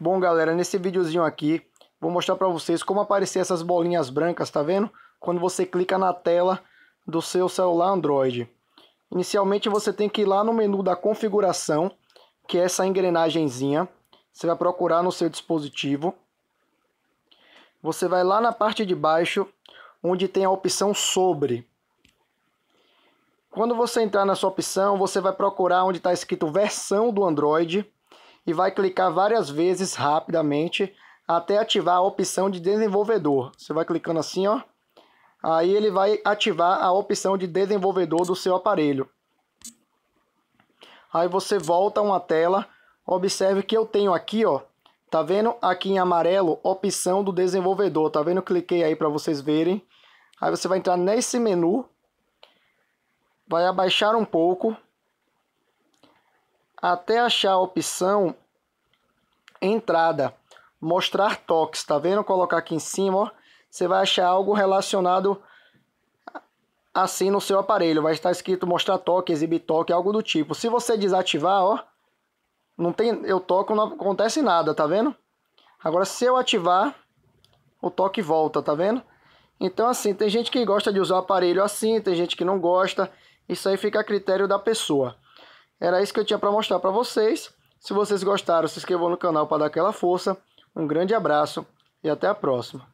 Bom, galera, nesse videozinho aqui, vou mostrar para vocês como aparecer essas bolinhas brancas, tá vendo? Quando você clica na tela do seu celular Android. Inicialmente, você tem que ir lá no menu da configuração, que é essa engrenagemzinha. Você vai procurar no seu dispositivo. Você vai lá na parte de baixo, onde tem a opção sobre. Quando você entrar nessa opção, você vai procurar onde está escrito versão do Android e vai clicar várias vezes rapidamente até ativar a opção de desenvolvedor. Você vai clicando assim, ó. Aí ele vai ativar a opção de desenvolvedor do seu aparelho. Aí você volta uma tela, observe que eu tenho aqui, ó, tá vendo aqui em amarelo, opção do desenvolvedor, tá vendo? cliquei aí para vocês verem. Aí você vai entrar nesse menu, vai abaixar um pouco, até achar a opção entrada, mostrar toques, tá vendo? Colocar aqui em cima, ó, você vai achar algo relacionado assim no seu aparelho, vai estar escrito mostrar toque, exibir toque, algo do tipo. Se você desativar, ó, não tem, eu toco, não acontece nada, tá vendo? Agora se eu ativar, o toque volta, tá vendo? Então assim, tem gente que gosta de usar o aparelho assim, tem gente que não gosta, isso aí fica a critério da pessoa. Era isso que eu tinha para mostrar para vocês. Se vocês gostaram, se inscrevam no canal para dar aquela força. Um grande abraço e até a próxima.